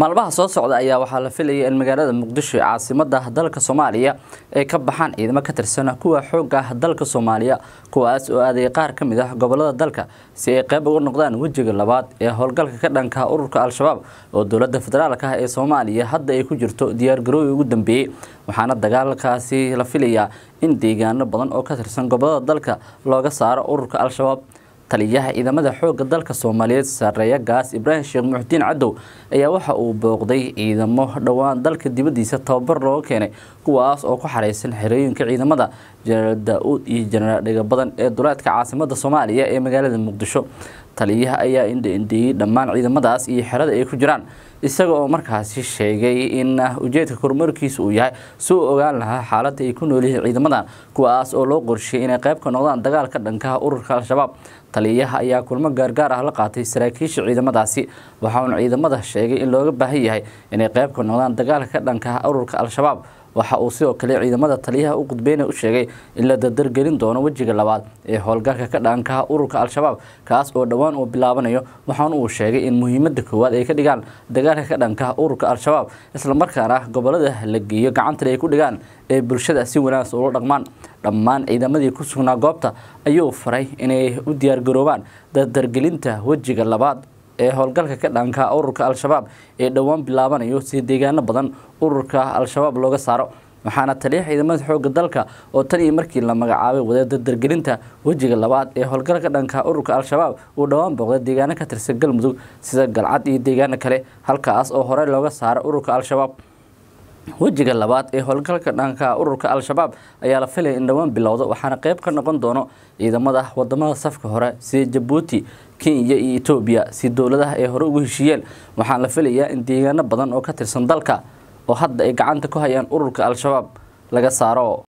maalmaha soo socda ayaa waxaa la filaya in magaalada muqdisho caasimada dalka soomaaliya ay ka baxaan ciidamo ka tirsan kuwa xoogga ah dalka soomaaliya kuwaas oo aaday qaar ka mid ah gobolada dalka si ay qayb uga noqdaan wejiga labaad ee howlgalka ka dhanka ururka al-shabaab oo dowlada federaalka ah ee soomaaliya hadda ay ku jirto diyaargarooyi ugu dambeeyey waxaana dagaalkaasi la filayaa in deegaano badan oo ka tirsan gobolada dalka looga saaro ururka al-shabaab taliyaha ciidamada xoogga dalka soomaaliyeed sareeya gaas ibraahim sheekh muxidiin cadow ayaa waxa uu booqday ciidamo dhowaan dalka dibadiisa tababar looga keenay kuwaas oo ku xareysan xerooyinka ciidamada jenaraal da-uud iyo jenaraal dhiga badan ee duleedka caasimada soomaaliya ee magaalada muqdisho taliyaha ayaa indha-indheeyey dhammaan ciidamadaas iyo xerada ay ku jiraan isaga oo markaasi sheegay in ah, ujeedka kormarkiisu uu yahay si uu ogaan lahaa xaaladda ay ku nool yihiin ciidamadan kuwaas oo loo qorshiyay inay qayb ka noqdaan dagaalka dhankaha ururka al-shabaab taliyaha ayaa kulmo gaargaar ah la qaatay saraakiisha ciidamadaasi waxauna ciidamada sheegay in looga baahan yahay inay qayb ka noqdaan dagaalka dhankaha ururka al-shabaab waxa uu sidoo kale ciidamada taliyaha u qudbeyna u sheegay in la dardargelin doono wejiga labaad ee howlgalka ka dhaankaha ururka al-shabaab kaas oo dhowaan uu bilaabanayo waxaana uu sheegay in muhiimada koowaad ay ka dhigaan dagaalka ka dhankaha ururka al-shabaab islamarkaana gobolada la geeyo gacantale ay ku dhigaan ee bulshada si wanaags ula dhaqmaan dhammaan ciidamadii ku sugnaa goobta ayuu faray inay u diyaargaroobaan dardargelinta wejiga labaad ee howlgalka ka dhanka ururka al-shabaab ee dhowaan bilaabanayo si deegaano badan ururka al-shabaab looga saaro waxaana taliya ciidamada xoogga dalka oo tan iyo markii la magacaabay wadaada dargelinta wejiga labaad ee howlgalka dhanka ururka al-shabaab uu dhowaan booqday deegaano ka tirsan galmudug sida galcad iyo deegaano kale halkaas oo horey looga saaro ururka al-shabaab wejiga labaad ee howlgalka dhanka ururka al-shabaab ayaa la filaya in dhowaan bilowda waxaana qayb ka noqon doono ciidamada wadamada safka hore sida jabuuti kenya iyo etoobiya si dowladaha ay hore ugu heshiiyeen waxaan la filayaa in deegaano badan oo ka tirsan dalka oo hadda ay gacanta ku hayaan ururka al-shabaab laga saaro